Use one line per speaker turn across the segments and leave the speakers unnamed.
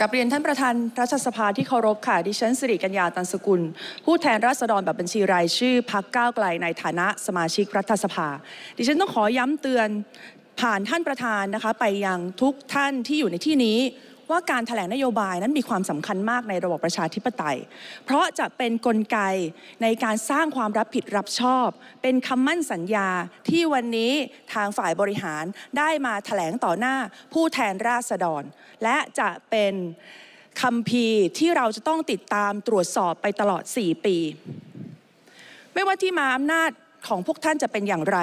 กับเรียนท่านประธานรัฐสภาที่เคารพค่ะดิฉันสิริกัญญาตันสกุลผู้แทนราษฎรแบบบัญชีรายชื่อพักก้าวไกลในฐานะสมาชิกรัฐสภาดิฉันต้องขอย้ำเตือนผ่านท่านประธานนะคะ ไปยังทุกท่านที่อยู่ในที่นี้ว่าการถแถลงนโยบายนั้นมีความสำคัญมากในระบบประชาธิปไตย เพราะจะเป็นนกลไกในการสร้างความรับผิดรับชอบ เป็นคำมั่นสัญญาที่วันนี้ทางฝ่ายบริหารได้มาถแถลงต่อหน้าผู้แทนราษฎร และจะเป็นคำพีที่เราจะต้องติดตามตรวจสอบไปตลอด 4 ปี ไม่ว่าที่มาอำนาจของพวกท่านจะเป็นอย่างไร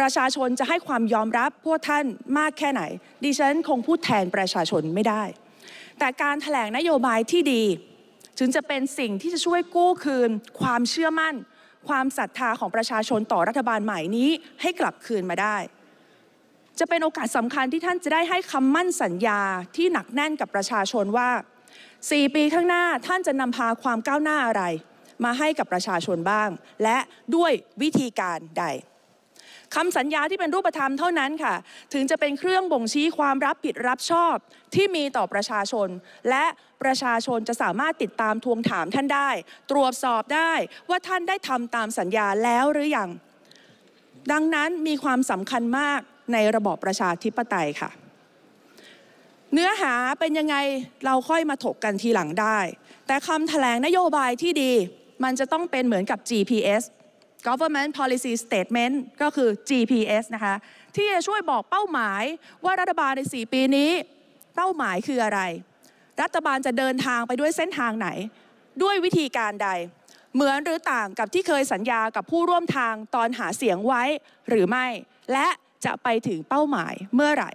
ประชาชนจะให้ความยอมรับพวกท่านมากแค่ไหน ดิฉันคงพูดแทนประชาชนไม่ได้ แต่การถแถลงนโยบายที่ดีถึงจะเป็นสิ่งที่จะช่วยกู้คืน ความเชื่อมั่น ความศรัทธาของประชาชนต่อรัฐบาลใหม่นี้ให้กลับคืนมาได้ จะเป็นโอกาสสำคัญที่ท่านจะได้ให้คำมั่นสัญญาที่หนักแน่นกับประชาชนว่า 4 ปีข้างหน้าท่านจะนำพาความก้าวหน้าอะไร มาให้กับประชาชนบ้าง และด้วยวิธีการใดคำสัญญาที่เป็นรูปธรรมเท่านั้นค่ะ ถึงจะเป็นเครื่องบ่งชี้ความรับผิดรับชอบที่มีต่อประชาชน และประชาชนจะสามารถติดตามทวงถามท่านได้ ตรวจสอบได้ว่าท่านได้ทำตามสัญญาแล้วหรืออยัง ดังนั้นมีความสำคัญมากในระบอบประชาธิปไตยค่ะ เนื้อหาเป็นยังไงเราค่อยมาถกกันทีหลังได้ แต่คำแถลงนโยบายที่ดี มันจะต้องเป็นเหมือนกับ GPS Government Policy Statement ก็คือ GPS นะคะที่จะช่วยบอกเป้าหมายว่ารัฐบาลใน 4 ปีนี้ เป้าหมายคืออะไร รัฐบาลจะเดินทางไปด้วยเส้นทางไหน ด้วยวิธีการใด เหมือนหรือต่างกับที่เคยสัญญากับผู้ร่วมทางตอนหาเสียงไว้หรือไม่ และจะไปถึงเป้าหมายเมื่อไหร่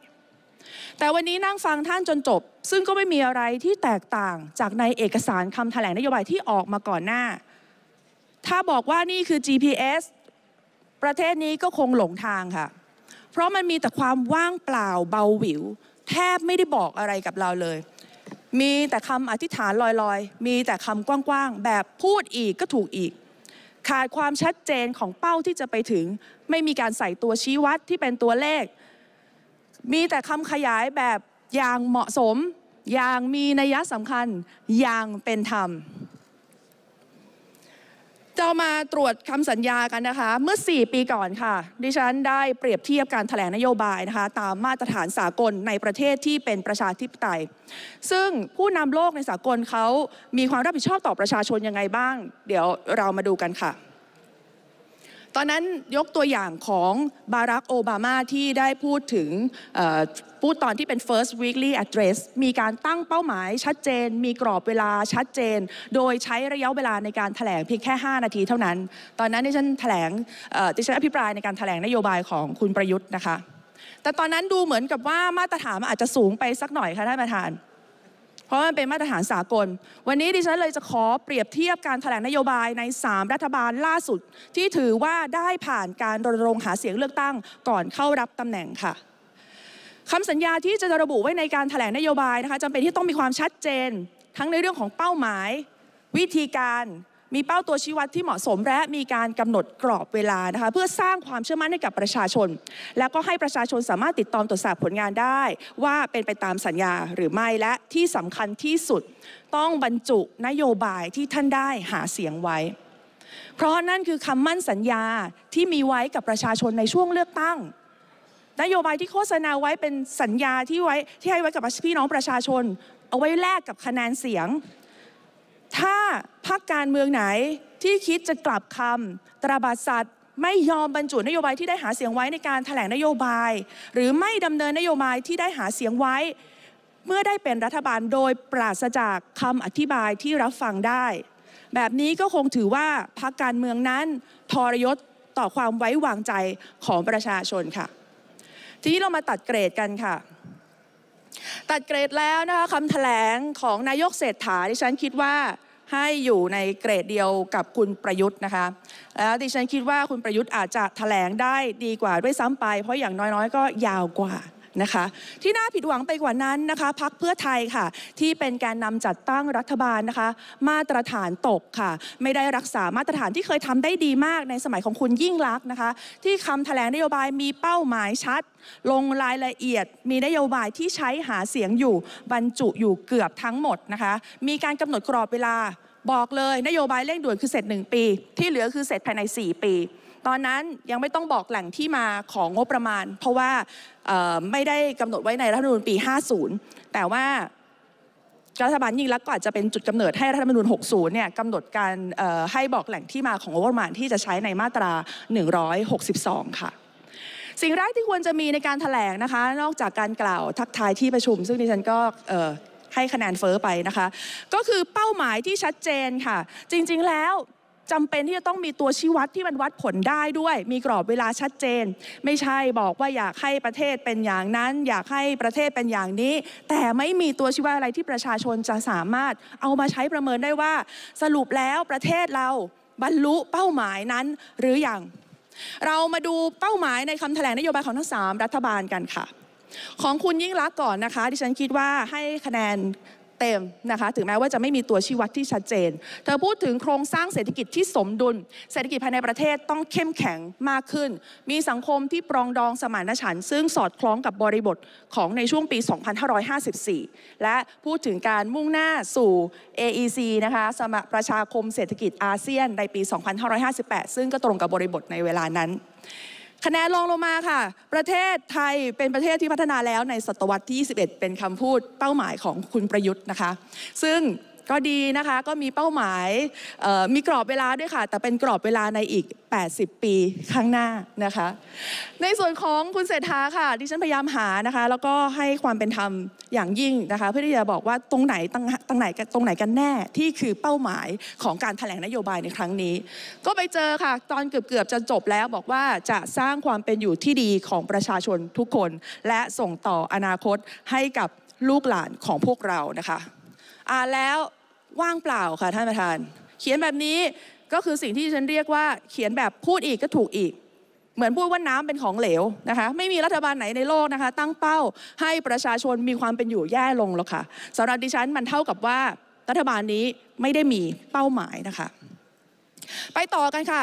แต่วันนี้นั่งฟังท่านจนจบ ซึ่งก็ไม่มีอะไรที่แตกต่างจากในเอกสารคำแถลงนโยบายที่ออกมาก่อนหน้าถ้าบอกว่านี่คือ GPS ประเทศนี้ก็คงหลงทางค่ะ เพราะมันมีแต่ความว่างเปล่าเบาหวิว แทบไม่ได้บอกอะไรกับเราเลย มีแต่คำอธิษฐานลอยๆ มีแต่คำกว้างๆ แบบพูดอีกก็ถูกอีก ขาดความชัดเจนของเป้าที่จะไปถึงไม่มีการใส่ตัวชี้วัดที่เป็นตัวเลข มีแต่คำขยายแบบอย่างเหมาะสม อย่างมีนัยสำคัญอย่างเป็นธรรมจะมาตรวจคำสัญญากันนะคะ เมื่อ4ปีก่อนค่ะ ดิฉันได้เปรียบเทียบการถแถลงนโยบายนะคะ ตามมาตรฐานสากลในประเทศที่เป็นประชาธิปไตยซึ่งผู้นำโลกในสากลเขามีความรับผิดชอบต่อประชาชนยังไงบ้าง เดี๋ยวเรามาดูกันค่ะตอนนั้นยกตัวอย่างของบารักโอบามาที่ได้พูดถึงพูดตอนที่เป็น first weekly address มีการตั้งเป้าหมายชัดเจน มีกรอบเวลาชัดเจน โดยใช้ระยะเวลาในการถแถลงเพียงแค่ 5 นาที เท่านั้น ตอนนั้นที่ฉันถแถลงดิฉันอภิปรายในการถแถลงนโยบายของคุณประยุทธ์นะคะ แต่ตอนนั้นดูเหมือนกับว่ามาตรฐานอาจจะสูงไปสักหน่อยค่ะท่านประธานราะมันเป็นมาตรฐานสากล วันนี้ดิฉันเลยจะขอเปรียบเทียบการแถลงนโยบายใน 3 รัฐบาลล่าสุด ที่ถือว่าได้ผ่านการรณรงค์หาเสียงเลือกตั้ง ก่อนเข้ารับตำแหน่งค่ะ คำสัญญาที่จะระบุไว้ในการถแถลงนโยบายนะคะจำเป็นที่ต้องมีความชัดเจนทั้งในเรื่องของเป้าหมายวิธีการมีเป้าตัวชี้วัดที่เหมาะสมและมีการกำหนดกรอบเวลานะคะ เพื่อสร้างความเชื่อมั่นให้กับประชาชน แล้วก็ให้ประชาชนสามารถติดตามตรวจสอบผลงานได้ ว่าเป็นไปตามสัญญาหรือไม่และที่สำคัญที่สุด ต้องบรรจุนโยบายที่ท่านได้หาเสียงไว้ เพราะนั่นคือคำมั่นสัญญาที่มีไว้กับประชาชนในช่วงเลือกตั้ง นโยบายที่โฆษณาไว้เป็นสัญญาที่ไว้ที่ให้ไว้กับพี่น้องประชาชน เอาไว้แลกกับคะแนนเสียงถ้าพักการเมืองไหนที่คิดจะกลับคำตราบาสัตว์ไม่ยอมบรรจุนโยบายที่ได้หาเสียงไว้ในการถแถลงนโยบาย หรือไม่ดำเนินนโยบายที่ได้หาเสียงไว้ เมื่อได้เป็นรัฐบาลโดยปราศจากคำอธิบายที่รับฟังได้ แบบนี้ก็คงถือว่าพักการเมืองนั้นทรยศต่อความไว้วางใจของประชาชนค่ะ ทีนี้เรามาตัดเกรดกันค่ะ ตัดเกรดแล้วนะคะคำถแถลงของนายกเศรษฐาที่ฉันคิดว่าให้อยู่ในเกรดเดียวกับคุณประยุทธ์นะคะ แล้วดิฉันคิดว่าคุณประยุทธ์อาจจะแถลงได้ดีกว่าด้วยซ้ำไป เพราะอย่างน้อย ๆ ก็ยาวกว่านะคะที่น่าผิดหวังไปกว่านั้นนะคะพักเพื่อไทยค่ะ ที่เป็นแกนนำจัดตั้งรัฐบาลนะคะ มาตรฐานตกค่ะ ไม่ได้รักษามาตรฐานที่เคยทำได้ดีมากในสมัยของคุณยิ่งลักษณ์นะคะ ที่คำแถลงนโยบายมีเป้าหมายชัด ลงรายละเอียด มีนโยบายที่ใช้หาเสียงอยู่บรรจุอยู่เกือบทั้งหมดนะคะ มีการกำหนดกรอบเวลา บอกเลยนโยบายเร่งด่วนคือเสร็จ 1 ปี ที่เหลือคือเสร็จภายใน 4 ปีตอนนั้นยังไม่ต้องบอกแหล่งที่มาของงบประมาณ เพราะว่าไม่ได้กำหนดไว้ในรัฐธรรมนูญปี 50 แต่ว่ารัฐบาลยิ่งลักก็อาจจะเป็นจุดกำเนิดให้รัฐธรรมนูญ60 เนี่ยกำหนดการให้บอกแหล่งที่มาของงบประมาณที่จะใช้ในมาตรา 162 ค่ะ สิ่งแรกที่ควรจะมีในการถแถลงนะคะนอกจากการกล่าวทักทายที่ประชุม ซึ่งดิฉันก็ให้คะแนนเฟอ้อไปนะคะก็คือเป้าหมายที่ชัดเจนค่ะ จริง ๆ แล้วจำเป็นที่จะต้องมีตัวชี้วัดที่มันวัดผลได้ด้วย มีกรอบเวลาชัดเจน ไม่ใช่บอกว่าอยากให้ประเทศเป็นอย่างนั้น อยากให้ประเทศเป็นอย่างนี้ แต่ไม่มีตัวชี้วัดอะไรที่ประชาชนจะสามารถเอามาใช้ประเมินได้ว่า สรุปแล้วประเทศเรา บรรลุเป้าหมายนั้นหรืออยังเรามาดูเป้าหมายในคำแถลงนโยบายของทั้ง3รัฐบาลกันค่ะ ของคุณยิ่งรักก่อนนะคะที่ฉันคิดว่าให้คะแนนเต็มนะคะ ถึงแม้ว่าจะไม่มีตัวชี้วัดที่ชัดเจน เธอพูดถึงโครงสร้างเศรษฐกิจที่สมดุล เศรษฐกิจภายในประเทศต้องเข้มแข็งมากขึ้น มีสังคมที่ปรองดองสมานฉันท์ ซึ่งสอดคล้องกับบริบทของในช่วงปี 2554 และพูดถึงการมุ่งหน้าสู่ AEC นะคะ สมประชาคมเศรษฐกิจอาเซียนในปี 2558 ซึ่งก็ตรงกับบริบทในเวลานั้นคะแนนลงลงมาค่ะ ประเทศไทยเป็นประเทศที่พัฒนาแล้วในศตวรรษที่ 21 เป็นคำพูด เป้าหมายของคุณประยุทธ์นะคะ ซึ่งก็ดีนะคะก็มีเป้าหมายมีกรอบเวลาด้วยค่ะ แต่เป็นกรอบเวลาในอีก 80 ปีข้างหน้านะคะ ในส่วนของคุณเศรษฐาค่ะที่ฉันพยายามหานะคะ แล้วก็ให้ความเป็นธรรมอย่างยิ่งนะคะเพื่อที่จะบอกว่าตรงไหนตรงไหนตรงไหนกันแน่ที่คือเป้าหมายของการแถลงนโยบายในครั้งนี้ ก็ไปเจอค่ะ ตอนเกือบเกือบจะจบแล้ว บอกว่าจะสร้างความเป็นอยู่ที่ดีของประชาชนทุกคน และส่งต่ออนาคตให้กับลูกหลานของพวกเรานะคะอ่านแล้วว่างเปล่าค่ะท่านประธาน เขียนแบบนี้ก็คือสิ่งที่ฉันเรียกว่า เขียนแบบพูดอีกก็ถูกอีก เหมือนพูดว่าน้ำเป็นของเหลวนะคะไม่มีรัฐบาลไหนในโลกนะคะ ตั้งเป้าให้ประชาชนมีความเป็นอยู่แย่ลงหรอกค่ะสำหรับดิฉันมันเท่ากับว่ารัฐบาลนี้ไม่ได้มีเป้าหมายนะคะไปต่อกันค่ะ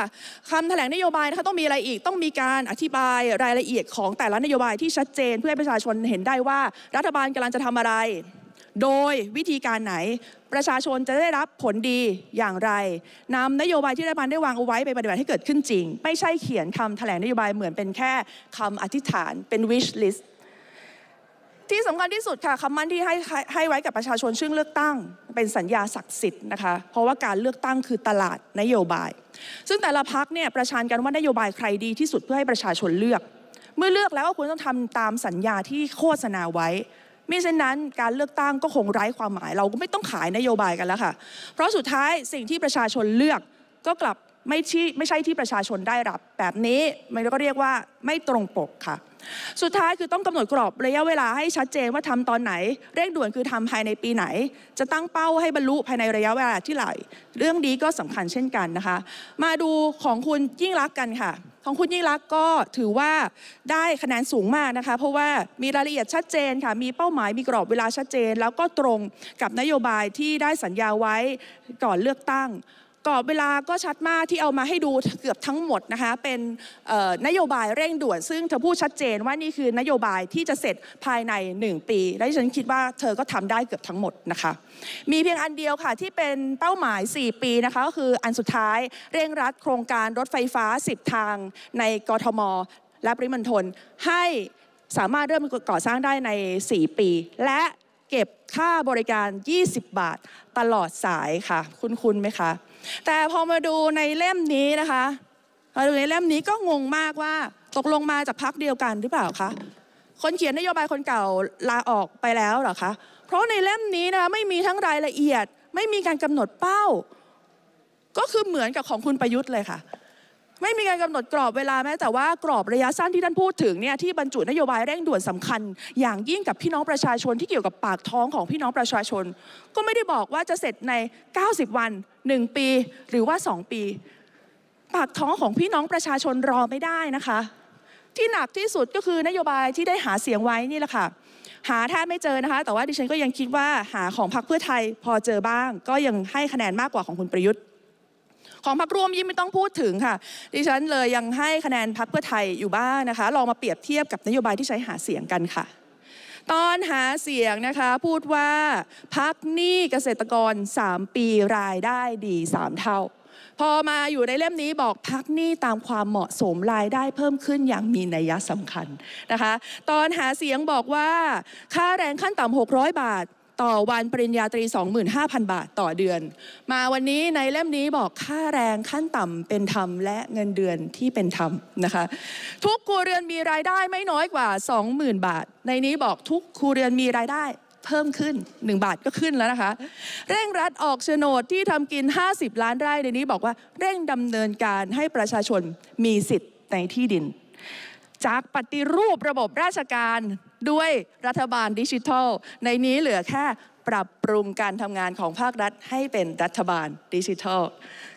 คำแถลงนโยบายนะคะต้องมีอะไรอีกต้องมีการอธิบายรายละเอียดของแต่ละนโยบายที่ชัดเจนเพื่อให้ประชาชนเห็นได้ว่ารัฐบาลกำลังจะทำอะไรโดยวิธีการไหนประชาชนจะได้รับผลดีอย่างไรนำนโยบายที่รัฐบาลได้วางเอาไว้ไปปฏิบัติให้เกิดขึ้นจริงไม่ใช่เขียนคำแถลงนโยบายเหมือนเป็นแค่คำอธิษฐานเป็น wish list ที่สำคัญที่สุดค่ะคำมั่นที่ให้ให้ไว้กับประชาชนชื่อเลือกตั้ง เป็นสัญญาศักดิ์สิทธิ์นะคะเพราะว่าการเลือกตั้งคือตลาดนโยบาย ซึ่งแต่ละพักเนี่ยประชานกันว่านโยบายใครดีที่สุดเพื่อให้ประชาชนเลือก เมื่อเลือกแล้วก็ควรต้องทำตามสัญญาที่โฆษณาไว้มิเช่นนั้น การเลือกตั้งก็คงไร้ความหมาย เราก็ไม่ต้องขายนโยบายกันแล้วค่ะเพราะสุดท้ายสิ่งที่ประชาชนเลือกก็กลับไม่ที่ไม่ใช่ที่ประชาชนได้รับ แบบนี้มันก็เรียกว่าไม่ตรงปกค่ะ สุดท้ายคือต้องกำหนดกรอบระยะเวลาให้ชัดเจนว่าทำตอนไหน เร่งด่วนคือทำภายในปีไหน จะตั้งเป้าให้บรรลุภายในระยะเวลาที่ไหลเรื่องนี้ก็สำคัญเช่นกันนะคะ มาดูของคุณยิ่งรักกันค่ะของคุณยิ่งรักก็ถือว่าได้คะแนนสูงมากนะคะ เพราะว่ามีรายละเอียดชัดเจนค่ะมีเป้าหมายมีกรอบเวลาชัดเจน แล้วก็ตรงกับนโยบายที่ได้สัญญาไว้ก่อนเลือกตั้งกรอบเวลาก็ชัดมากที่เอามาให้ดูเกือบทั้งหมดนะคะเป็นนโยบายเร่งด่วนซึ่งเธอพูดชัดเจนว่านี่คือนโยบายที่จะเสร็จภายใน 1 ปี และฉันคิดว่าเธอก็ทำได้เกือบทั้งหมดนะคะ มีเพียงอันเดียวค่ะที่เป็นเป้าหมาย 4 ปีนะคะก็คืออันสุดท้ายเร่งรัดโครงการรถไฟฟ้า10ทางในกทมและปริมณฑลให้สามารถเริ่มก่อสร้างได้ใน 4 ปี และเก็บค่าบริการ 20 บาทตลอดสายค่ะ คุณคุณไหมคะ แต่พอมาดูในเล่มนี้นะคะมาดูในเล่มนี้ก็งงมากว่าตกลงมาจากพักเดียวกันหรือเปล่าคะ คนเขียนนโยบายคนเก่าลาออกไปแล้วหรอคะ เพราะในเล่มนี้นะไม่มีทั้งรายละเอียด ไม่มีการกำหนดเป้า ก็คือเหมือนกับของคุณประยุทธ์เลยค่ะไม่มีการกำหนดกรอบเวลาแม้แต่ว่ากรอบระยะสั้นที่ท่านพูดถึงเนี่ยที่บรรจุนโยบายเร่งด่วนสำคัญ อย่างยิ่งกับพี่น้องประชาชนที่เกี่ยวกับปากท้องของพี่น้องประชาชน ก็ไม่ได้บอกว่าจะเสร็จใน 90 วัน 1 ปีหรือว่า2ปี ปากท้องของพี่น้องประชาชนรอไม่ได้นะคะ ที่หนักที่สุดก็คือนโยบายที่ได้หาเสียงไว้นี่แหละค่ะ หาแทบไม่เจอนะคะแต่ว่าดิฉันก็ยังคิดว่า หาของพรรคเพื่อไทยพอเจอบ้าง ก็ยังให้คะแนนมากกว่าของคุณประยุทธ์ของพรรคร่วมยิ่งไม่ต้องพูดถึงค่ะ ดิฉันเลยยังให้คะแนนพรรคเพื่อไทยอยู่บ้างนะคะลองมาเปรียบเทียบกับนโยบายที่ใช้หาเสียงกันค่ะ ตอนหาเสียงนะคะพูดว่าพักหนี้เกษตรกร 3 ปีรายได้ดี 3 เท่า พอมาอยู่ในเล่มนี้บอกพักหนี้ ตามความเหมาะสมรายได้เพิ่มขึ้นอย่างมีนัยสำคัญนะคะ ตอนหาเสียงบอกว่าค่าแรงขั้นต่ำ600 บาทต่อวันปริญญาตรี25,000 บาทต่อเดือน มาวันนี้ในเล่มนี้บอกค่าแรงขั้นต่ำเป็นธรรมและเงินเดือนที่เป็นธรรมนะคะทุกครัวเรือนมีรายได้ไม่น้อยกว่า 20,000 บาท ในนี้บอกทุกครัวเรือนมีรายได้เพิ่มขึ้น 1 บาทก็ขึ้นแล้วนะคะ เร่งรัดออกโฉนดที่ทำกิน 50 ล้านไร่ในนี้บอกว่าเร่งดำเนินการให้ประชาชนมีสิทธิ์ในที่ดินจากปฏิรูประบบราชการด้วยรัฐบาลดิจิทัล ในนี้เหลือแค่ปรับปรุงการทำงานของภาครัฐให้เป็นรัฐบาลดิจิทัล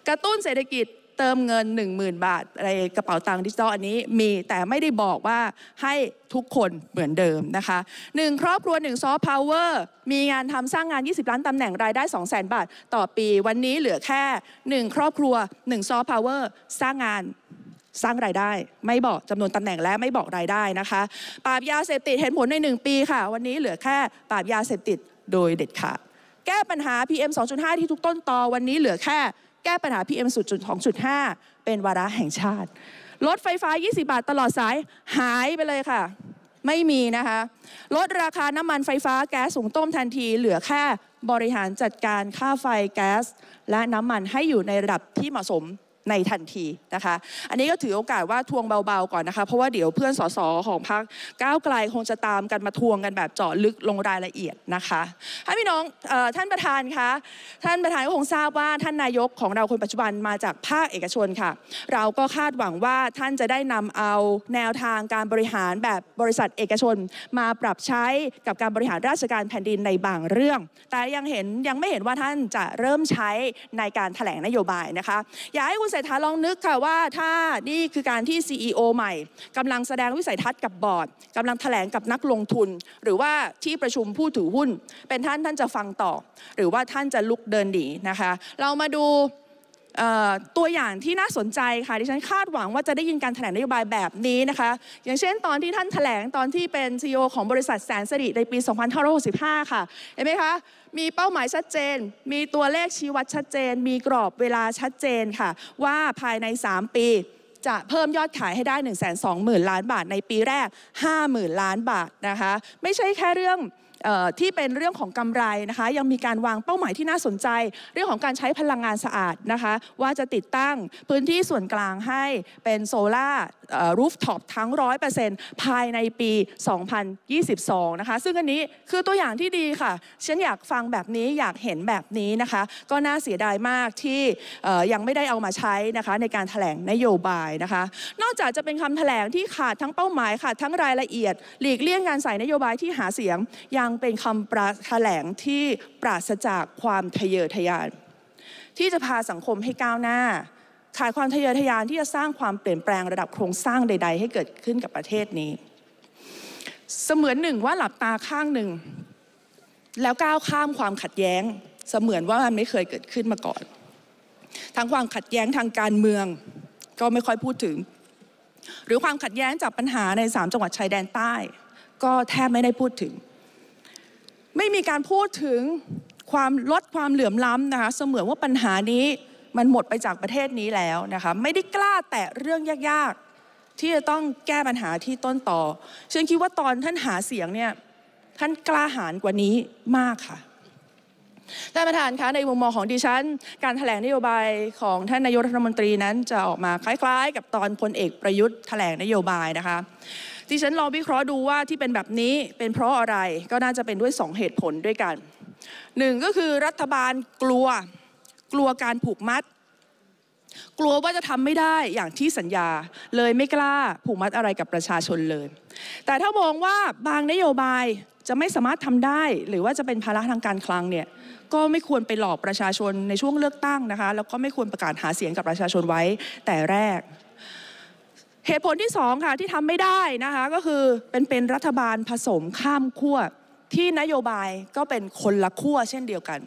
กระตุ้นเศรษฐกิจเติมเงิน 10,000 บาทในกระเป๋าตังค์ดิจิทัลอันนี้มี แต่ไม่ได้บอกว่าให้ทุกคนเหมือนเดิมนะคะหนึ่งครอบครัว1ซอฟต์พาวเวอร์มีงานทำสร้างงาน20ล้านตำแหน่งรายได้200,000 บาทต่อปี วันนี้เหลือแค่ 1 ครอบครัว1ซอฟต์พาวเวอร์สร้างงานสร้างรายได้ไม่บอกจำนวนตำแหน่งและไม่บอกรายได้นะคะ ปราบยาเสพติดเห็นผลใน 1 ปีค่ะ วันนี้เหลือแค่ ปราบยาเสพติดโดยเด็ดขาดแก้ปัญหา PM 2.5 ที่ทุกต้นตอวันนี้เหลือแค่แก้ปัญหา PM 2 5เป็นวาระแห่งชาติ รถไฟฟ้า 20 บาทตลอดสายหายไปเลยค่ะ ไม่มีนะคะ ลดราคาน้ำมันไฟฟ้าแก๊สสูงต้มทันทีเหลือแค่ บริหารจัดการค่าไฟแก๊สและน้ำมันให้อยู่ในระดับที่เหมาะสมในทันทีนะคะ อันนี้ก็ถือโอกาสว่าทวงเบาๆก่อนนะคะ เพราะว่าเดี๋ยวเพื่อนสสของพรรคก้าวไกลคงจะตามกันมาทวงกันแบบเจาะลึกลงรายละเอียดนะคะ ให้พี่น้องท่านประธานคะ ท่านประธานก็คงทราบว่าท่านนายกของเราคนปัจจุบันมาจากภาคเอกชนค่ะ เราก็คาดหวังว่าท่านจะได้นำเอาแนวทางการบริหารแบบบริษัทเอกชนมาปรับใช้กับการบริหารราชการแผ่นดินในบางเรื่อง แต่ยังเห็นยังไม่เห็นว่าท่านจะเริ่มใช้ในการถแถลงนโยบายนะคะอยากให้คุณทัศนาลองนึกค่ะว่าถ้านี่คือการที่ CEO ใหม่ กำลังแสดงวิสัยทัศน์กับบอร์ดกำลังแถลงกับนักลงทุน หรือว่าที่ประชุมผู้ถือหุ้น เป็นท่านท่านจะฟังต่อ หรือว่าท่านจะลุกเดินหนีนะคะ เรามาดูตัวอย่างที่น่าสนใจค่ะดิฉันคาดหวังว่าจะได้ยินการแถลงนโยบายแบบนี้นะคะอย่างเช่นตอนที่ท่านแถลงตอนที่เป็นซีอของบริษัทแสนสิริในปี2565ค่ะเห็นไหมคะมีเป้าหมายชัดเจนมีตัวเลขชี้วัดชัดเจน มีกรอบเวลาชัดเจนค่ะว่าภายใน 3 ปี จะเพิ่มยอดขายให้ได้ 1 2 0 0 0 0ล้านบาท ในปีแรก 50,000 ล้านบาทนะคะไม่ใช่แค่เรื่องที่เป็นเรื่องของกำไรนะคะยังมีการวางเป้าหมายที่น่าสนใจ เรื่องของการใช้พลังงานสะอาดนะคะว่าจะติดตั้งพื้นที่ส่วนกลางให้เป็นโซลา่ารูฟท็อปทั้ง100%ภายในปี 2022 นะคะซึ่งอันนี้คือตัวอย่างที่ดีค่ะฉันอยากฟังแบบนี้อยากเห็นแบบนี้นะคะ ก็น่าเสียดายมากที่ยังไม่ได้เอามาใช้นะคะในการถแถลงนโยบายนะคะ นอกจากจะเป็นคำาแถลงที่ขาดทั้งเป้าหมายขาดทั้งรายละเอียด หลีกเลี่ยงการใส่นโยบายที่หาเสียงยังเป็นคำแถลงที่ปราศจากความทะเยอทะยาน ที่จะพาสังคมให้ก้าวหน้า ขาดความทะเยอทะยานที่จะสร้างความเปลี่ยนแปลงระดับโครงสร้างใด ๆ ให้เกิดขึ้นกับประเทศนี้ เสมือนหนึ่งว่าหลับตาข้างหนึ่ง แล้วก้าวข้ามความขัดแย้งเสมือนว่ามันไม่เคยเกิดขึ้นมาก่อนทางความขัดแย้งทางการเมืองก็ไม่ค่อยพูดถึง หรือความขัดแย้งจากปัญหาใน3จังหวัดชายแดนใต้ก็แทบไม่ได้พูดถึงไม่มีการพูดถึงความลดความเหลื่อมล้ำนะคะเสมือนว่าปัญหานี้มันหมดไปจากประเทศนี้แล้วนะคะไม่ได้กล้าแตะเรื่องยากๆ ที่จะต้องแก้ปัญหาที่ต้นต่อฉันคิดว่าตอนท่านหาเสียงเนี่ยท่านกล้าหาญกว่านี้มากค่ะท่านประธานคะในมุมมองของดิฉัน การถแถลงนโยบายของท่านนายกรัฐมนตรีนั้นจะออก มาคล้ายๆ กับตอนพลเอกประยุทธ์ถแถลงนโยบายนะคะที่ฉันลองวิเคราะห์ดูว่าที่เป็นแบบนี้ เป็นเพราะอะไรก็น่าจะเป็นด้วย 2 เหตุผลด้วยกันหนึ่งก็คือรัฐบาลกลัว กลัวการผูกมัด กลัวว่าจะทำไม่ได้อย่างที่สัญญาเลยไม่กล้าผูกมัดอะไรกับประชาชนเลย แต่ถ้ามองว่าบางนโยบายจะไม่สามารถทำได้ หรือว่าจะเป็นภาระทางการคลังเนี่ยก็ไม่ควรไปหลอกประชาชนในช่วงเลือกตั้งนะคะแล้วก็ไม่ควรประกาศหาเสียงกับประชาชนไว้ แต่แรกเหตุผลที่สองค่ะที่ทำไม่ได้นะคะก็คือเป็นเป็นรัฐบาลผสมข้ามขั้วที่นโยบายก็เป็นคนละขั้วเช่นเดียวกัน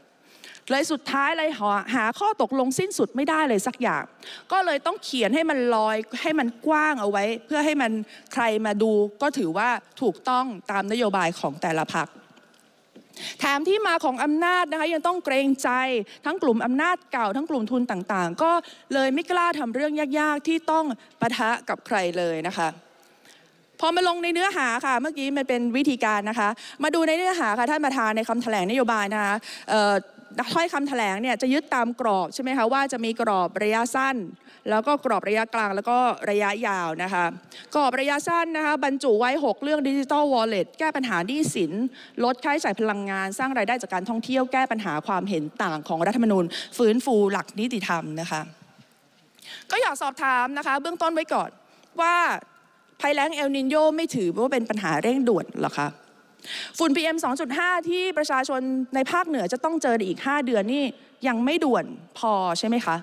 เลยสุดท้ายเลยหาหาข้อตกลงสิ้นสุดไม่ได้เลยสักอย่าง ก็เลยต้องเขียนให้มันลอยให้มันกว้างเอาไว้ เพื่อให้มันใครมาดู ก็ถือว่าถูกต้องตามนโยบายของแต่ละพรรคแถมที่มาของอำนาจนะคะยังต้องเกรงใจทั้งกลุ่มอำนาจเก่าทั้งกลุ่มทุนต่าง ๆ ก็เลยไม่กล้าทำเรื่องยากๆ ที่ต้องปะทะกับใครเลยนะคะพอมาลงในเนื้อหาค่ะเมื่อกี้มันเป็นวิธีการนะคะ มาดูในเนื้อหาค่ะท่านประธานในคำแถลงนโยบายนะคะถ้อยคำแถลงเนี่ยจะยึดตามกรอบใช่ไหมคะว่าจะมีกรอบระยะสั้น แล้วก็กรอบระยะกลางแล้วก็ระยะยาวนะคะ กรอบระยะสั้นนะคะ บรรจุไว้ 6 เรื่องดิจิทัลวอลเล็ตแก้ปัญหาหนี้สินลดค่าใช้จ่ายพลังงานสร้างรายได้จากการท่องเที่ยวแก้ปัญหาความเห็นต่างของรัฐธรรมนูญฟื้นฟูหลักนิติธรรมนะคะ ก็อยากสอบถามนะคะเบื้องต้นไว้ก่อนว่าภัยแล้งเอลนินโยไม่ถือว่าเป็นปัญหาเร่งด่วนหรอคะฝุ่น PM 2.5 ที่ประชาชนในภาคเหนือจะต้องเจออีก 5 เดือนนี่ยังไม่ด่วนพอใช่ไหมคะ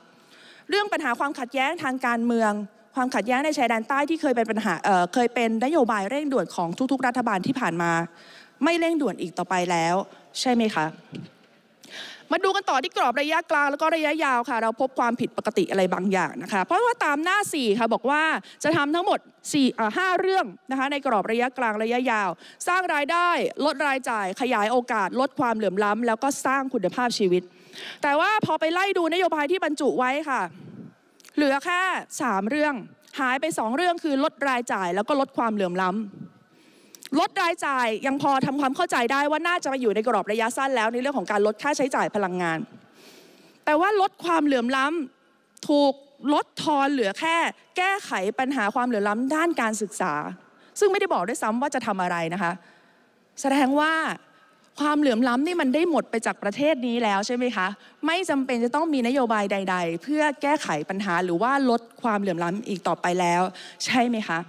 เรื่องปัญหาความขัดแย้งทางการเมือง ความขัดแย้งในชายแดนใต้ที่เคยเป็นปัญหาเเคยเป็นนโยบายเร่งด่วนของทุก ๆ รัฐบาลที่ผ่านมา ไม่เร่งด่วนอีกต่อไปแล้วใช่ไหมคะมาดูกันต่อที่กรอบระยะกลางแล้วก็ระยะยาวค่ะ เราพบความผิดปกติอะไรบางอย่างนะคะ เพราะว่าตามหน้า4ค่ะบอกว่าจะทำทั้งหมด4หเรื่องนะคะในกรอบระยะกลางระยะยาว สร้างรายได้ลดรายจ่ายขยายโอกาส ลดความเหลื่อมล้ำ แล้วก็สร้างคุณภาพชีวิต แต่ว่าพอไปไล่ดูนโยบายที่บรรจุไว้ค่ะ เหลือแค่3เรื่องหายไป2 เรื่องคือลดรายจ่าย แล้วก็ลดความเหลื่อมล้ำลดรายจ่ายยังพอทำความเข้าใจได้ว่าน่าจะมาอยู่ในกรอบระยะสั้น แล้วในเรื่องของการลดค่าใช้จ่ายพลังงาน แต่ว่าลดความเหลื่อมล้ำถูกลดทอนเหลือแค่ แก้ไขปัญหาความเหลื่อมล้ำด้านการศึกษา ซึ่งไม่ได้บอกด้วยซ้ำว่าจะทำอะไรนะคะ แสดงว่าความเหลื่อมล้ำนี่มันได้หมดไปจากประเทศนี้แล้วใช่ไหมคะไม่จำเป็นจะต้องมีนโยบายใด ๆ เพื่อแก้ไขปัญหาหรือว่าลดความเหลื่อมล้ำอีกต่อไปแล้ว ใช่ไหมคะ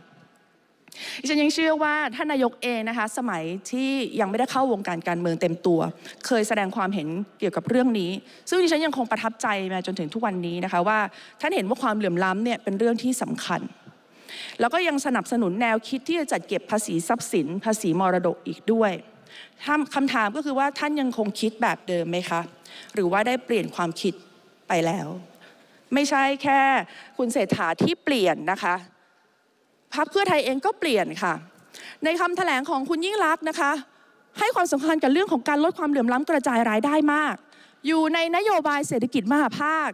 ดิฉันยังเชื่อว่าท่านนายกเองนะคะสมัยที่ยังไม่ได้เข้าวงการการเมืองเต็มตัว เคยแสดงความเห็นเกี่ยวกับเรื่องนี้ ซึ่งดิฉันยังคงประทับใจมาจนถึงทุกวันนี้นะคะ ว่าท่านเห็นว่าความเหลื่อมล้ำเนี่ยเป็นเรื่องที่สำคัญ แล้วก็ยังสนับสนุนแนวคิดที่จะจัดเก็บภาษีทรัพย์สินภาษีมรดกอีกด้วยคำถามก็คือว่าท่านยังคงคิดแบบเดิมไหมคะหรือว่าได้เปลี่ยนความคิดไปแล้ว ไม่ใช่แค่คุณเศรษฐาที่เปลี่ยนนะคะพักเพื่อไทยเองก็เปลี่ยนค่ะ ในคำแถลงของคุณยิ่งรักนะคะ ให้ความสำคัญกับเรื่องของการลดความเหลื่อมล้ำกระจายรายได้มาก อยู่ในนโยบายเศรษฐกิจมหาภาค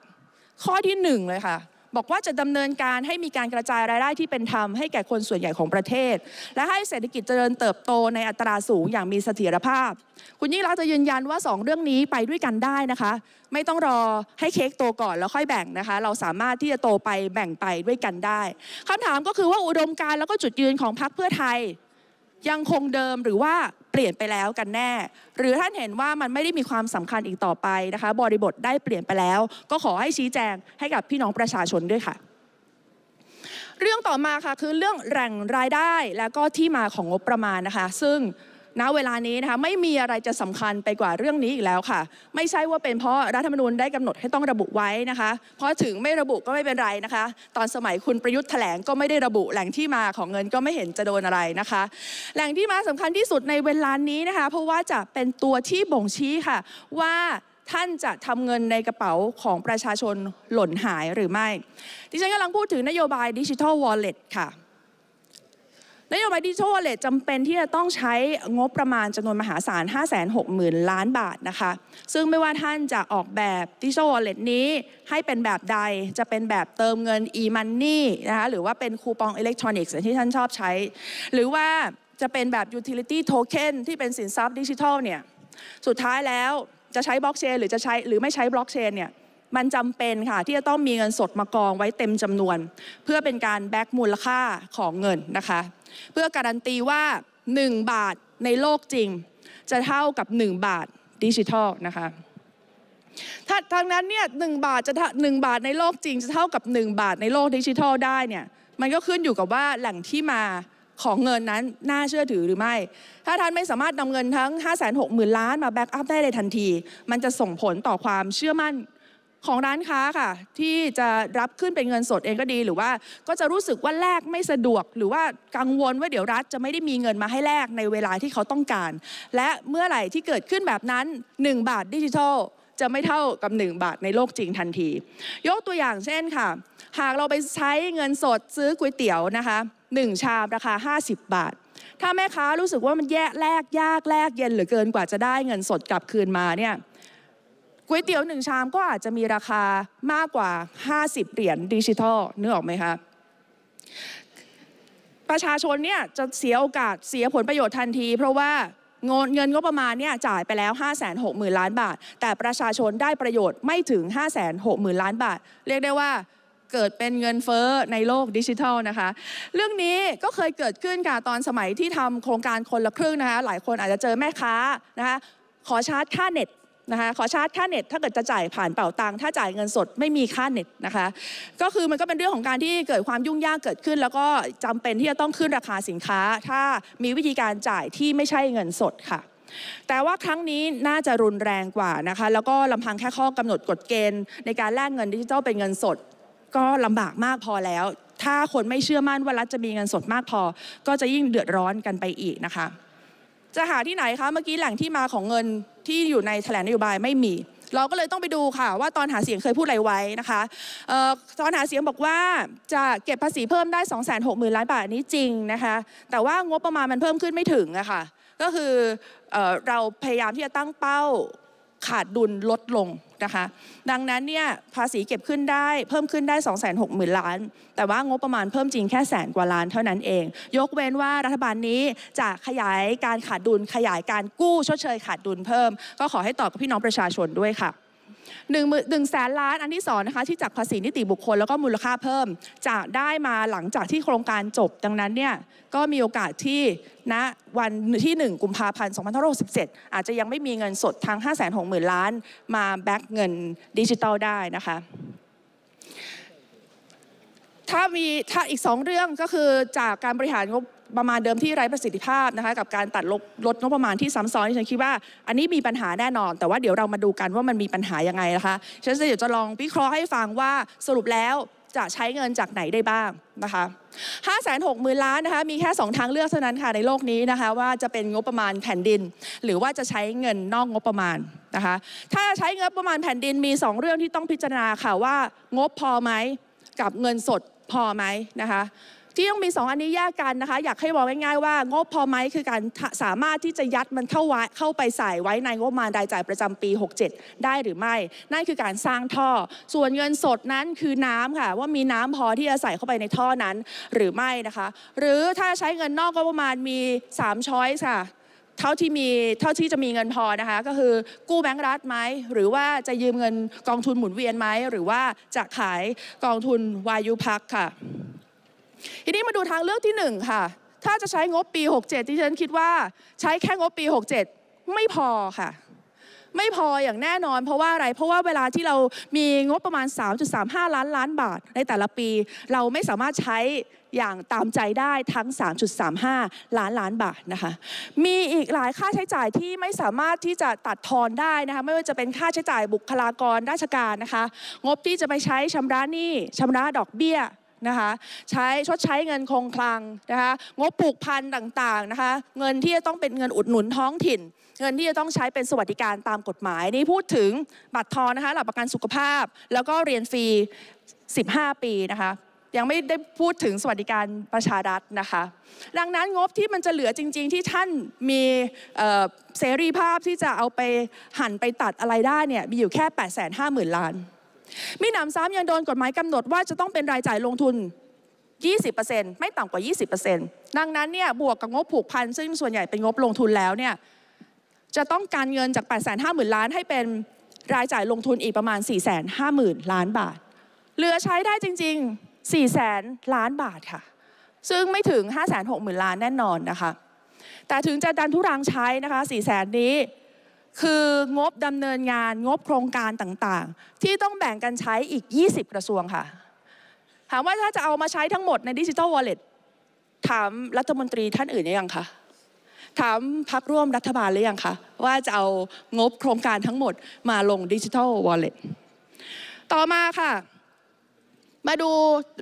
ข้อที่1เลยค่ะบอกว่าจะดำเนินการให้มีการกระจายรายได้ที่เป็นธรรมให้แก่คนส่วนใหญ่ของประเทศ และให้เศรษฐกิจเจริญเติบโตในอัตราสูงอย่างมีเสถียรภาพคุณยิ่งรักจะยืนยันว่า 2 เรื่องนี้ไปด้วยกันได้นะคะ ไม่ต้องรอให้เค้กโตก่อนแล้วค่อยแบ่งนะคะ เราสามารถที่จะโตไปแบ่งไปด้วยกันได้ คำถามก็คือว่าอุดมการแล้วก็จุดยืนของพรรคเพื่อไทย ยังคงเดิมหรือว่าเปลี่ยนไปแล้วกันแน่ หรือท่านเห็นว่ามันไม่ได้มีความสำคัญอีกต่อไปนะคะ บริบทได้เปลี่ยนไปแล้ว ก็ขอให้ชี้แจงให้กับพี่น้องประชาชนด้วยค่ะ เรื่องต่อมาค่ะคือเรื่องแหล่งรายได้และก็ที่มาของงบประมาณนะคะ ซึ่งณเวลานี้นะคะไม่มีอะไรจะสำคัญไปกว่าเรื่องนี้อีกแล้วค่ะ ไม่ใช่ว่าเป็นเพราะรัฐธรรมนูญได้กำหนดให้ต้องระบุไว้นะคะ เพราะถึงไม่ระบุก็ไม่เป็นไรนะคะ ตอนสมัยคุณประยุทธ์แถลงก็ไม่ได้ระบุแหล่งที่มาของเงินก็ไม่เห็นจะโดนอะไรนะคะ แหล่งที่มาสำคัญที่สุดในเวลานี้นะคะ เพราะว่าจะเป็นตัวที่บ่งชี้ค่ะว่าท่านจะทำเงินในกระเป๋าของประชาชนหล่นหายหรือไม่ดิฉันกำลังพูดถึงนโยบายดิจิทัลวอลเล็ตค่ะนโยบายดิจิทัลเลทจำเป็นที่จะต้องใช้งบประมาณจำนวนมหาศาล560,000 ล้านบาทนะคะ ซึ่งไม่ว่าท่านจะออกแบบดิจิทัลเลทนี้ ให้เป็นแบบใด จะเป็นแบบเติมเงิน e-money นะคะ หรือว่าเป็นคูปองอิเล็กทรอนิกส์ที่ท่านชอบใช้ หรือว่าจะเป็นแบบ utility token ที่เป็นสินทรัพย์ดิจิทัลเนี่ย สุดท้ายแล้วจะใช้บล็อกเชนหรือจะใช้หรือไม่ใช้บล็อกเชนเนี่ย มันจำเป็นค่ะที่จะต้องมีเงินสดมากองไว้เต็มจำนวน เพื่อเป็นการแบกมูลค่าของเงินนะคะเพื่อการันตีว่า 1 บาทในโลกจริง จะเท่ากับ 1 บาทดิจิทัลนะคะ ถ้าทางนั้นเนี่ยหบาทจะหนึ่งบาทในโลกจริง จะเท่ากับ 1 บาทในโลกดิจิทัลได้เนี่ยมันก็ขึ้นอยู่กับว่าแหล่งที่มาของเงินนั้นน่าเชื่อถือหรือไม่ ถ้าท่านไม่สามารถนำเงินทั้ง5หมื่นล้านมาแบ็กอัพได้ในทันที มันจะส่งผลต่อความเชื่อมั่นของร้านค้าค่ะที่จะรับขึ้นเป็นเงินสดเองก็ดีหรือว่า ก็จะรู้สึกว่าแลกไม่สะดวกหรือว่ากังวล ว่าเดี๋ยวรัฐจะไม่ได้มีเงินมาให้แลกในเวลาที่เขาต้องการ และเมื่อไหร่ที่เกิดขึ้นแบบนั้น 1 บาทดิจิทัลจะไม่เท่ากับ 1 บาทในโลกจริงทันที ยกตัวอย่างเช่นค่ะ หากเราไปใช้เงินสดซื้อก๋วยเตี๋ยวนะคะ 1 ชามราคา 50 บาท ถ้าแม่ค้ารู้สึกว่ามันแย่แลกยากแลกเย็นเหลือเกินกว่าจะได้เงินสดกลับคืนมาเนี่ยก๋วยเตี๋ยวหนึ่งชามก็อาจจะมีราคามากกว่า 50เหรียญดิจิทัลนึกออกไหมคะประชาชนเนี่ยจะเสียโอกาสเสียผลประโยชน์ทันที เพราะว่าเงินงบประมาณเนี่ยจ่ายไปแล้ว 560,000ล้านบาท แต่ประชาชนได้ประโยชน์ไม่ถึง 560,000ล้านบาท เรียกได้ว่าเกิดเป็นเงินเฟ้อในโลกดิจิทัลนะคะเรื่องนี้ก็เคยเกิดขึ้นกับตอนสมัยที่ทำโครงการคนละครึ่งนะคะหลายคนอาจจะเจอแม่ค้านะคะขอชาร์จค่าเน็ตนะคะขอชาร์จค่าเน็ตถ้าเกิดจะจ่ายผ่านเป่าตังค์ถ้าจ่ายเงินสดไม่มีค่าเน็ตนะคะ ก็คือมันก็เป็นเรื่องของการที่เกิดความยุ่งยากเกิดขึ้น แล้วก็จำเป็นที่จะต้องขึ้นราคาสินค้า ถ้ามีวิธีการจ่ายที่ไม่ใช่เงินสดค่ะ แต่ว่าครั้งนี้น่าจะรุนแรงกว่านะคะ แล้วก็ลำพังแค่ข้อกำหนดกฎเกณฑ์ในการแลกเงินดิจิทัลเป็นเงินสด ก็ลำบากมากพอแล้ว ถ้าคนไม่เชื่อมั่นว่ารัฐจะมีเงินสดมากพอ ก็จะยิ่งเดือดร้อนกันไปอีกนะคะจะหาที่ไหนคะเมื่อกี้แหล่งที่มาของเงินที่อยู่ในแถลงนโยบายไม่มี เราก็เลยต้องไปดูค่ะว่าตอนหาเสียงเคยพูดอะไรไว้นะคะออตอนหาเสียงบอกว่าจะเก็บภาษีเพิ่มได้ 2 6 0 0 0 0 ล้านบาทนี้จริงนะคะแต่ว่างบประมาณมันเพิ่มขึ้นไม่ถึงอะคะ่ะก็คือเออเราพยายามที่จะตั้งเป้าขาดดุลลดลงนะคะ ดังนั้นเนี่ยภาษีเก็บขึ้นได้เพิ่มขึ้นได้ 260,000ล้าน แต่ว่างบประมาณเพิ่มจริงแค่แสนกว่าล้านเท่านั้นเอง ยกเว้นว่ารัฐบาลนี้จะขยายการขาดดุลขยายการกู้ชดเชย ขาดดุลเพิ่ม ก็ขอให้ตอบกับพี่น้องประชาชนด้วยค่ะ1นึ่งหนึ่งแสนล้านอันที่2นะคะที่จากภาษีนิติบุคคลแล้วก็มูลค่าเพิ่มจะได้มาหลังจากที่โครงการจบดังนั้นเนี่ยก็มีโอกาสที่ณนะวันที่1กุมภาพันธ์2567อาจจะยังไม่มีเงินสดทั้ง560,000ล้านมาแบ็กเงินดิจิตอลได้นะคะถ้ามีถ้าอีก 2 เรื่องก็คือจากการบริหารงบประมาณเดิมที่ไร้ประสิทธิภาพนะคะกับการตัดลดลดงบประมาณที่ซ้ำซ้อนที่ฉันคิดว่าอันนี้มีปัญหาแน่นอน แต่ว่าเดี๋ยวเรามาดูกันว่ามันมีปัญหายังไงนะคะฉันจะเดี๋ยวจะลองวิเคราะห์ให้ฟังว่าสรุปแล้วจะใช้เงินจากไหนได้บ้างนะคะ5 6 0 0 0ล้านนะคะมีแค่2ทางเลือกเท่านั้นค่ะในโลกนี้นะคะว่าจะเป็นงบประมาณแผ่นดิน หรือว่าจะใช้เงินนอกงบประมาณนะคะถ้าใช้เงิบประมาณแผ่นดินมี 2 เรื่องที่ต้องพิจารณาค่ะว่า งบพอไหมกับเงินสดพอไหมนะคะที่ต้องมี2อันนี้แยกกันนะคะอยากให้บอกง่ายๆว่า งบพอไหมคือการสามารถที่จะยัดมันเข้าไว้เข้าไปใส่ไว้ในงบประมาณรายจ่ายประจำปี 67 ได้หรือไม่ นั่นคือการสร้างท่อส่วนเงินสดนั้นคือน้ำค่ะว่ามีน้ำพอที่จะใส่เข้าไปในท่อนั้นหรือไม่นะคะ หรือถ้าใช้เงินนอกก็ประมาณมี3ช้อยค่ะ เท่าที่มีเท่าที่จะมีเงินพอนะคะก็คือกู้แบงก์รัฐไหมหรือว่าจะยืมเงินกองทุนหมุนเวียนไหมหรือว่าจะขายกองทุนวายุพักค่ะทีนี้มาดูทางเลือกที่1ค่ะ ถ้าจะใช้งบปี 67 ที่ฉันคิดว่า ใช้แค่งบปี 67 ไม่พอค่ะ ไม่พออย่างแน่นอน เพราะว่าอะไร เพราะว่าเวลาที่เรามีงบประมาณ 3.35 ล้านล้านบาท ในแต่ละปีเราไม่สามารถใช้อย่างตามใจได้ทั้ง 3.35 ล้านล้านบาทนะคะ มีอีกหลายค่าใช้จ่ายที่ไม่สามารถที่จะตัดทอนได้นะคะไม่ว่าจะเป็นค่าใช้จ่ายบุคลากร ราชการนะคะงบที่จะไปใช้ชำระหนี้ชำระดอกเบี้ยนะคะใช้ชดใช้เงินคงคลังนะคะงบปลูกพันธุ์ต่างๆนะคะเงินที่จะต้องเป็นเงินอุดหนุนท้องถิ่น เงินที่จะต้องใช้เป็นสวัสดิการตามกฎหมายนี่พูดถึงบัตรทองนะคะหลักประกันสุขภาพ แล้วก็เรียนฟรี15 ปีนะคะยังไม่ได้พูดถึงสวัสดิการประชารัฐนะคะดังนั้นงบที่มันจะเหลือจริงๆ ที่ท่านมีเสรีภาพที่จะเอาไปหั่นไปตัดอะไรได้เนี่ยมีอยู่แค่ 8 5 0 0 0 0ล้านมีหนำซ้ำยังโดนกฎหมายกำหนดว่าจะต้องเป็นรายจ่ายลงทุน 20%ไม่ต่ำกว่า 20%ดังนั้นเนี่ยบวกกับงบผูกพัน ซึ่งส่วนใหญ่เป็นงบลงทุนแล้วเนี่ยจะต้องการเงินจาก 850,000ล้านให้เป็นรายจ่ายลงทุนอีกประมาณ 450,000ล้านบาท เหลือใช้ได้จริงๆ 400,000ล้านบาทค่ะ ซึ่งไม่ถึง 560,000 ล้านแน่นอนนะคะ แต่ถึงจะดันทุรังใช้นะคะ 400,000นี้คืองบดำเนินงานงบโครงการต่างๆ ที่ต้องแบ่งกันใช้อีก 20 กระทรวงค่ะถามว่าถ้าจะเอามาใช้ทั้งหมดในดิจิทัลวอลเล็ตถามรัฐมนตรีท่านอื่นยังคะถามพักร่วมรัฐบาลหรือยังคะ ว่าจะเอางบโครงการทั้งหมดมาลงดิจิทัลวอลเล็ตต่อมาค่ะ มาดู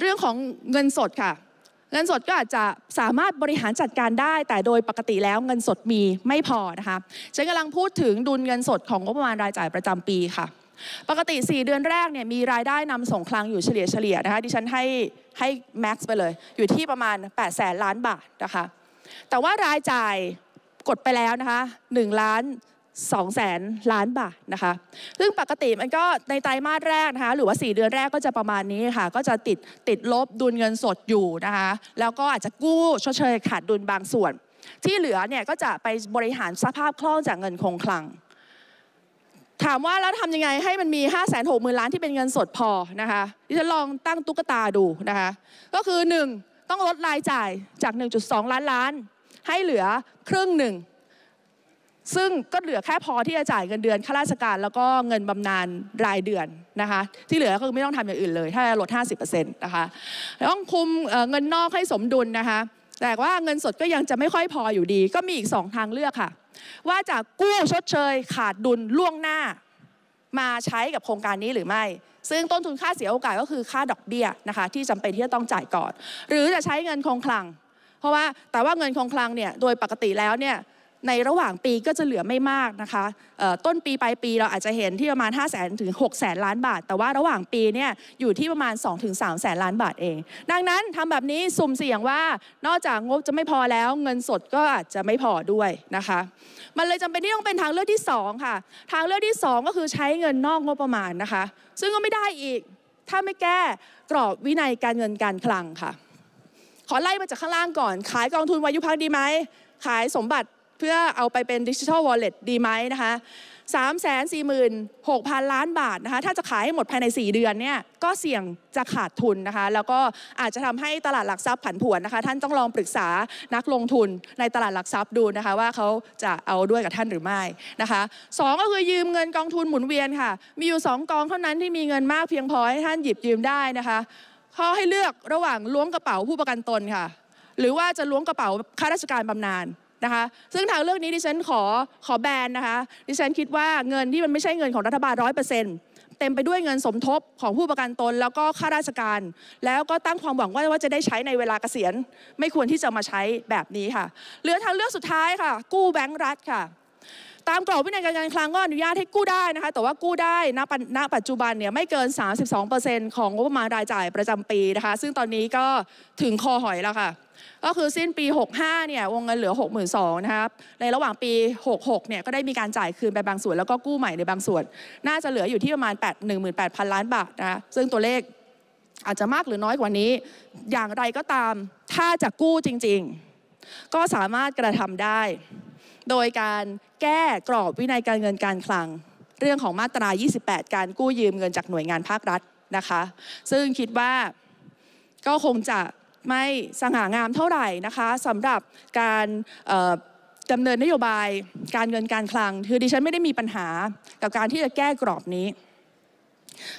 เรื่องของเงินสดค่ะเงินสดก็อาจจะสามารถบริหารจัดการได้ แต่โดยปกติแล้วเงินสดมีไม่พอนะคะฉันกำลังพูดถึงดุลเงินสดของงบประมาณรายจ่ายประจำปีค่ะ ปกติ 4 เดือนแรกเนี่ยมีรายได้นำส่งคลังอยู่เฉลี่ยเฉลี่ยนะคะดิฉันให้ให้แม็กซ์ไปเลย อยู่ที่ประมาณ8แสนล้านบาทนะคะแต่ว่ารายจ่ายกดไปแล้วนะคะ1ล้าน2แสนล้านบาทนะคะซึ่งปกติมันก็ในไตรมาสแรกนะคะ หรือว่า 4 เดือนแรกก็จะประมาณนี้ค่ะ ก็จะติดติดลบดุลเงินสดอยู่นะคะ แล้วก็อาจจะกู้ชดเชยขาดดุลบางส่วน ที่เหลือเนี่ยก็จะไปบริหารสภาพคล่องจากเงินคงคลัง ถามว่าแล้วทำยังไงให้มันมี5 6 0 0 0ล้านที่เป็นเงินสดพอนะคะดิฉันลองตั้งตุ๊กตาดูนะคะก็คือ 1 ต้องลดรายจ่ายจาก 1.2 ล้านล้าน ให้เหลือครึ่งหนึ่งซึ่งก็เหลือแค่พอที่จะจ่ายเงินเดือนข้าราชการแล้วก็เงินบำนาญรายเดือนนะคะที่เหลือก็คือไม่ต้องทำอย่างอื่นเลย ถ้าลด 50%นะคะต้องคุมเงินนอกให้สมดุลนะคะ แต่ว่าเงินสดก็ยังจะไม่ค่อยพออยู่ดีก็มีอีก 2 ทางเลือกค่ะ ว่าจะกู้ชดเชยขาดดุลล่วงหน้ามาใช้กับโครงการนี้หรือไม่ ซึ่งต้นทุนค่าเสียโอกาสก็คือค่าดอกเบี้ยนะคะที่จำเป็นที่จะต้องจ่ายก่อน หรือจะใช้เงินคงคลัง เพราะว่าแต่ว่าเงินคงคลังเนี่ยโดยปกติแล้วเนี่ยในระหว่างปีก็จะเหลือไม่มากนะคะต้นปีปลายปีเราอาจจะเห็นที่ประมาณ 5 0 0แสนถึง6แสนล้านบาท แต่ว่าระหว่างปีเนี่ยอยู่ที่ประมาณ2-3ถึงแสนล้านบาทเอง ดังนั้นทำแบบนี้สุ่มเสี่ยงว่านอกจากงบจะไม่พอแล้ว เงินสดก็อาจจะไม่พอด้วยนะคะ มันเลยจำเป็นที่ต้องเป็นทางเลือกที่2ค่ะทางเลือกที่2ก็คือใช้เงินนอกงบประมาณนะคะซึ่งก็ไม่ได้อีก ถ้าไม่แก้กรอบวินัยการเงินการคลังค่ะ ขอไล่มาจากข้างล่างก่อน ขายกองทุนวายุพักดีไหมขายสมบัติเพื่อเอาไปเป็นดิจิทัลวอลเล็ตดีไหมนะคะ346,000ล้านบาทนะคะ ถ้าจะขายให้หมดภายใน 4 เดือนเนี่ยก็เสี่ยงจะขาดทุนนะคะ แล้วก็อาจจะทำให้ตลาดหลักทรัพย์ผันผวนนะคะ ท่านต้องลองปรึกษานักลงทุนในตลาดหลักทรัพย์ดูนะคะว่าเขาจะเอาด้วยกับท่านหรือไม่นะคะสก็คือยืมเงินกองทุนหมุนเวียนค่ะ มีอยู่2กองเท่านั้นที่มีเงินมากเพียงพอให้ท่านหยิบยืมได้นะคะข้อให้เลือกระหว่างล้วงกระเป๋าผู้ประกันตนค่ะ หรือว่าจะล้วงกระเป๋าข้าราชการบำนาญนะคะซึ่งทางเรื่องนี้ดิฉันขอขอแบนนะคะ ดิฉันคิดว่าเงินที่มันไม่ใช่เงินของรัฐบาลร้อยเปอร์เซ็นต์เต็มไปด้วยเงินสมทบของผู้ประกันตน แล้วก็ข้าราชการ แล้วก็ตั้งความหวังว่าว่าจะได้ใช้ในเวลาเกษียณ ไม่ควรที่จะมาใช้แบบนี้ค่ะ เหลือทางเลือกสุดท้ายค่ะ กู้แบงก์รัฐค่ะตามกรอบวินัยการเงินคลังก็อนุญาตให้กู้ได้นะคะแต่ว่ากู้ได้ณปัจจุบันเนี่ยไม่เกิน 32%ของงบประมาณรายจ่ายประจำปีนะคะซึ่งตอนนี้ก็ถึงคอหอยแล้วค่ะก็คือสิ้นปี 65 เนี่ยวงเงินเหลือ 62,000นะครับในระหว่างปี 66 เนี่ยก็ได้มีการจ่ายคืนไปบางส่วนแล้วก็กู้ใหม่ในบางส่วน น่าจะเหลืออยู่ที่ประมาณ 8 18,000ล้านบาทนะคะซึ่งตัวเลขอาจจะมากหรือน้อยกว่านี้ อย่างไรก็ตามถ้าจะกู้จริงๆ ก็สามารถกระทำได้โดยการแก้กรอบวินัยการเงินการคลัง เรื่องของมาตรา28 การกู้ยืมเงินจากหน่วยงานภาครัฐนะคะซึ่งคิดว่าก็คงจะไม่สง่างามเท่าไหร่นะคะสำหรับการดำเนินนโยบายการเงินการคลังคือดิฉันไม่ได้มีปัญหากับการที่จะแก้กรอบนี้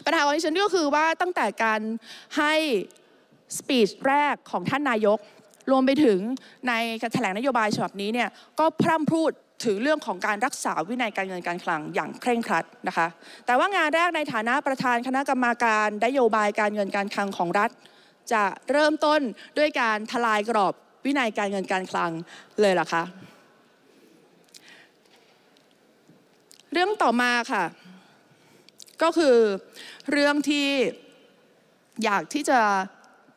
ปัญหาของดิฉันก็คือว่าตั้งแต่การให้สปีชแรกของท่านนายกรวมไปถึงในกาแถลงนโยบายฉบับนี้เนี่ยก็พร่ำพูดถึงเรื่องของการรักษาวินัยการเงินการคลังอย่างเคร่งครัดนะคะแต่ว่างานแรกในฐานะประธานคณะกรรมาการนโยบายการเงินการคลังของรัฐ จะเริ่มต้นด้วยการทลายกรอบวินัยการเงินการคลังเลยลระคะเรื่องต่อมาค่ะ ก็คือเรื่องที่อยากที่จะ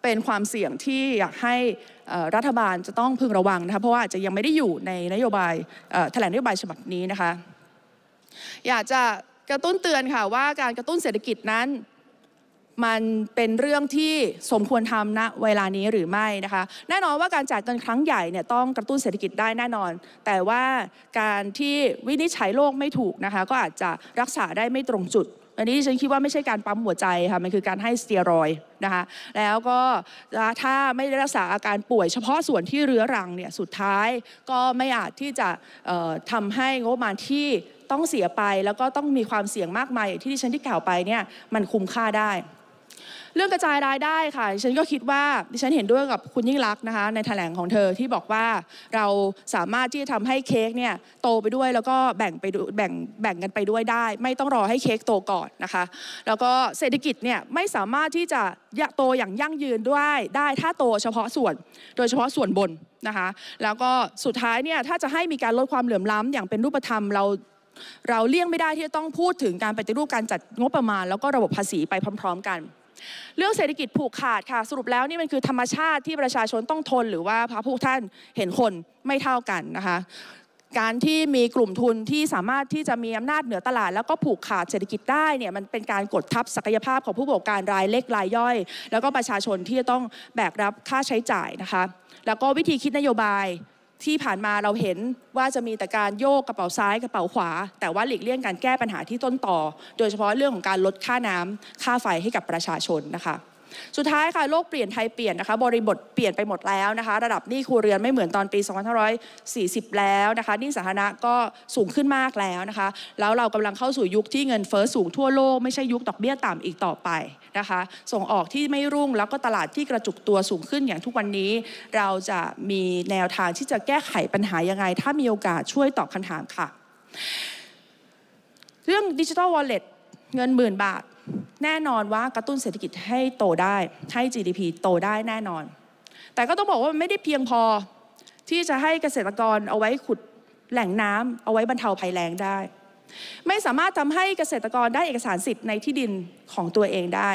เป็นความเสี่ยงที่อยากให้รัฐบาลจะต้องพึงระวังนะคะเพราะว่าอาจจะยังไม่ได้อยู่ในนโยบายแถลงนโยบายฉบับนี้นะคะ อยากจะกระตุ้นเตือนค่ะว่าการกระตุ้นเศรษฐกิจนั้น มันเป็นเรื่องที่สมควรทำณเวลานี้หรือไม่นะคะ แน่นอนว่าการจ่ายเงินครั้งใหญ่เนี่ยต้องกระตุ้นเศรษฐกิจได้แน่นอน แต่ว่าการที่วินิจฉัยโรคไม่ถูกนะคะก็อาจจะรักษาได้ไม่ตรงจุดอันนี้ฉันคิดว่าไม่ใช่การปั๊มหัวใจค่ะมันคือการให้สเตียรอยนะคะแล้วก็ถ้าไม่ได้รักษาอาการป่วยเฉพาะส่วนที่เรื้อรังเนี่ยสุดท้ายก็ไม่อาจที่จะทำให้งบประมาณที่ต้องเสียไป แล้วก็ต้องมีความเสี่ยงมากมายที่ดิฉันที่กล่าวไปเนี่ยมันคุ้มค่าได้เรื่องกระจายรายได้ค่ะ ดิฉันก็คิดว่า ดิฉันเห็นด้วยกับคุณยิ่งรักนะคะ ในแถลงของเธอที่บอกว่าเราสามารถที่จะทำให้เค้กเนี่ยโตไปด้วยแล้วก็แบ่งไปแบ่งแบ่งกันไปด้วยได้ ไม่ต้องรอให้เค้กโตก่อนนะคะ แล้วก็เศรษฐกิจเนี่ยไม่สามารถที่จะโตอย่างยั่งยืนด้วยได้ถ้าโตเฉพาะส่วน โดยเฉพาะส่วนบนนะคะ แล้วก็สุดท้ายเนี่ยถ้าจะให้มีการลดความเหลื่อมล้ำอย่างเป็นรูปธรรมเราเราเลี่ยงไม่ได้ที่จะต้องพูดถึงการปฏิรูปการจัดงบประมาณแล้วก็ระบบภาษีไปพร้อมๆ กันเรื่องเศรษฐกิจผูกขาดค่ะสรุปแล้วนี่มันคือธรรมชาติที่ประชาชนต้องทน หรือว่าพระผู้ท่านเห็นคนไม่เท่ากันนะคะการที่มีกลุ่มทุนที่สามารถที่จะมีอำนาจเหนือตลาดแล้วก็ผูกขาดเศรษฐกิจได้เนี่ยมันเป็นการกดทับศักยภาพของผู้ประกอบการรายเล็กรายย่อย แล้วก็ประชาชนที่จะต้องแบกรับค่าใช้จ่ายนะคะแล้วก็วิธีคิดนโยบายที่ผ่านมาเราเห็นว่าจะมีแต่การโยกกระเป๋าซ้ายกระเป๋าขวา แต่ว่าหลีกเลี่ยงการแก้ปัญหาที่ต้นต่อโดยเฉพาะเรื่องของการลดค่าน้ำค่าไฟให้กับประชาชนนะคะสุดท้ายค่ะโลกเปลี่ยนไทยเปลี่ยนนะคะบริบทเปลี่ยนไปหมดแล้วนะคะระดับหนี้ครัวเรือนไม่เหมือนตอนปี 2540 แล้วนะคะหนี้สาธารณะก็สูงขึ้นมากแล้วนะคะแล้วเรากำลังเข้าสู่ยุคที่เงินเฟ้อสูงทั่วโลกไม่ใช่ยุคดอกเบี้ยต่ำอีกต่อไปนะคะส่งออกที่ไม่รุ่งแล้วก็ตลาดที่กระจุกตัวสูงขึ้นอย่างทุกวันนี้ เราจะมีแนวทางที่จะแก้ไขปัญหายังไง ถ้ามีโอกาสช่วยตอบคำถามค่ะเรื่องดิจิทัลวอลเล็ตเงินหมื่นบาทแน่นอนว่ากระตุ้นเศรษฐกิจให้โตได้ให้ GDP โตได้แน่นอน แต่ก็ต้องบอกว่ามันไม่ได้เพียงพอที่จะให้เกษตรกรเอาไว้ขุดแหล่งน้ำเอาไว้บรรเทาภัยแล้งได้ ไม่สามารถทำให้เกษตรกรได้เอกสารสิทธิ์ในที่ดินของตัวเองได้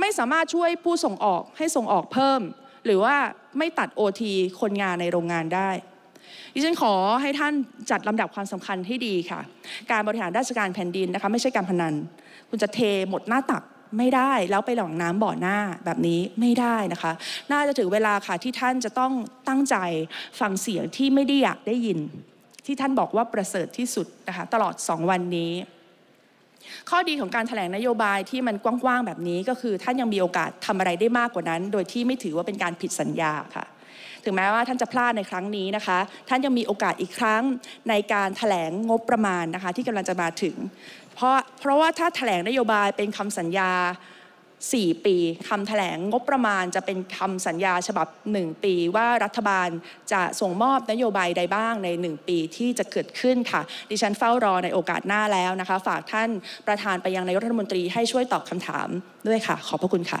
ไม่สามารถช่วยผู้ส่งออกให้ส่งออกเพิ่ม หรือว่าไม่ตัดโอทีคนงานในโรงงานได้ดิฉันขอให้ท่านจัดลำดับความสำคัญให้ดีค่ะ การบริหารราชการแผ่นดินนะคะไม่ใช่การพนัน คุณจะเทหมดหน้าตักไม่ได้ แล้วไปหลองน้ำบ่อหน้าแบบนี้ไม่ได้นะคะ น่าจะถึงเวลาค่ะที่ท่านจะต้องตั้งใจฟังเสียงที่ไม่ได้อยากได้ยิน ที่ท่านบอกว่าประเสริฐที่สุดนะคะตลอด2วันนี้ข้อดีของการถแถลงนโยบายที่มันกว้างๆแบบนี้ก็คือท่านยังมีโอกาสทำอะไรได้มากกว่านั้น โดยที่ไม่ถือว่าเป็นการผิดสัญญาค่ะถึงแม้ว่าท่านจะพลาดในครั้งนี้นะคะ ท่านยังมีโอกาสอีกครั้งในการถแถลงงบประมาณนะคะ ที่กำลังจะมาถึง เพราะเพราะว่าถ้าถแถลงนโยบายเป็นคำสัญญา 4 ปีคำถแถลงงบประมาณจะเป็นคำสัญญาฉบับ 1 ปี ว่ารัฐบาลจะส่งมอบนโยบายใดบ้างใน 1 ปีที่จะเกิดขึ้นค่ะ ดิฉันเฝ้ารอในโอกาสหน้าแล้วนะคะ ฝากท่านประธานไปยังนายกรัฐมนตรีให้ช่วยตอบคำถามด้วยค่ะ ขอบพระคุณค่ะ